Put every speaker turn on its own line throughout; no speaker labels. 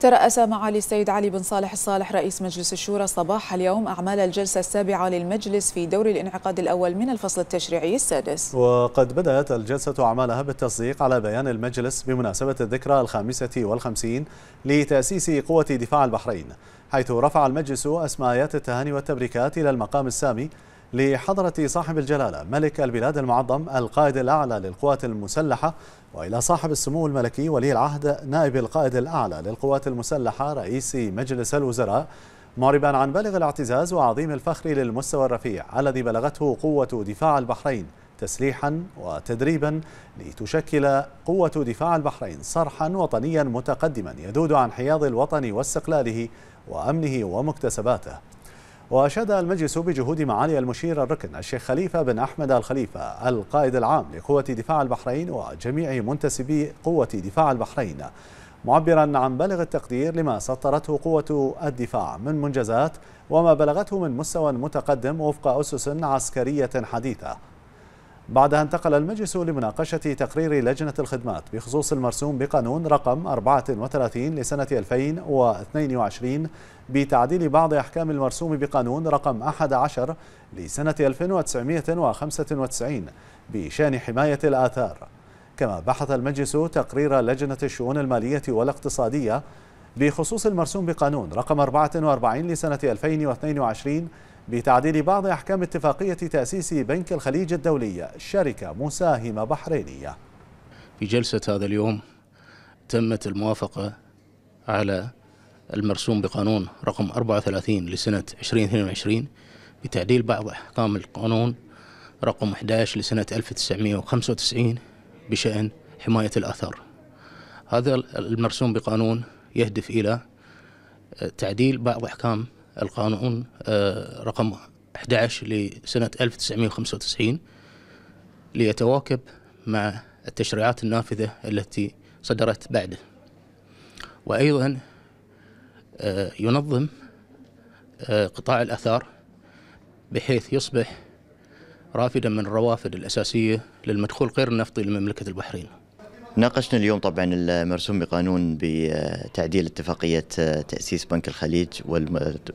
ترأس معالي السيد علي بن صالح الصالح رئيس مجلس الشورى صباح اليوم أعمال الجلسة السابعة للمجلس في دور الانعقاد الأول من الفصل التشريعي السادس وقد بدأت الجلسة أعمالها بالتصديق على بيان المجلس بمناسبة الذكرى الخامسة والخمسين لتأسيس قوة دفاع البحرين حيث رفع المجلس أسمايات التهاني والتبريكات إلى المقام السامي لحضرة صاحب الجلالة ملك البلاد المعظم القائد الأعلى للقوات المسلحة وإلى صاحب السمو الملكي ولي العهد نائب القائد الأعلى للقوات المسلحة رئيس مجلس الوزراء معربا عن بالغ الاعتزاز وعظيم الفخر للمستوى الرفيع الذي بلغته قوة دفاع البحرين تسليحا وتدريبا لتشكل قوة دفاع البحرين صرحا وطنيا متقدما يذود عن حياض الوطن واستقلاله وأمنه ومكتسباته وأشاد المجلس بجهود معالي المشير الركن الشيخ خليفة بن أحمد الخليفة القائد العام لقوة دفاع البحرين وجميع منتسبي قوة دفاع البحرين معبرا عن بالغ التقدير لما سطرته قوة الدفاع من منجزات وما بلغته من مستوى متقدم وفق أسس عسكرية حديثة بعدها انتقل المجلس لمناقشة تقرير لجنة الخدمات بخصوص المرسوم بقانون رقم 34 لسنة 2022 بتعديل بعض أحكام المرسوم بقانون رقم 11 لسنة 1995 بشأن حماية الآثار كما بحث المجلس تقرير لجنة الشؤون المالية والاقتصادية بخصوص المرسوم بقانون رقم 44 لسنة 2022 بتعديل بعض أحكام اتفاقية تأسيس بنك الخليج الدولي شركة مساهمة بحرينية
في جلسة هذا اليوم تمت الموافقة على المرسوم بقانون رقم 34 لسنة 2022 بتعديل بعض أحكام القانون رقم 11 لسنة 1995 بشأن حماية الأثر هذا المرسوم بقانون يهدف إلى تعديل بعض أحكام القانون آه، رقم 11 لسنة 1995 ليتواكب مع التشريعات النافذة التي صدرت بعده وأيضا آه، ينظم آه، قطاع الأثار بحيث يصبح رافدا من الروافد الأساسية للمدخول غير النفطي لمملكة البحرين
ناقشنا اليوم طبعا المرسوم بقانون بتعديل اتفاقية تأسيس بنك الخليج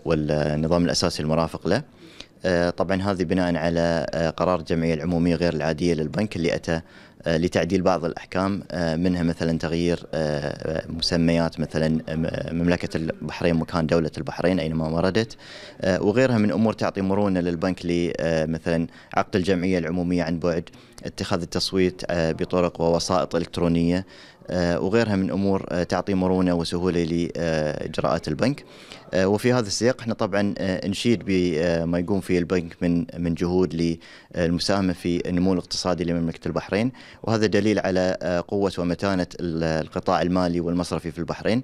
والنظام الأساسي المرافق له آه، طبعا هذه بناء على آه، قرار الجمعية العمومية غير العادية للبنك اللي أتى آه، لتعديل بعض الاحكام آه، منها مثلا تغيير آه، مسميات مثلا مملكه البحرين مكان دوله البحرين اينما وردت وغيرها من امور تعطي مرونه للبنك لمثلا عقد الجمعيه العموميه عن بعد اتخاذ التصويت بطرق ووسائط الكترونيه وغيرها من امور تعطي مرونه وسهوله لاجراءات البنك وفي هذا السياق احنا طبعا نشيد بما يقوم فيه البنك من من جهود للمساهمه في النمو الاقتصادي لمملكه البحرين وهذا دليل على آه، قوة ومتانة القطاع المالي والمصرفي في البحرين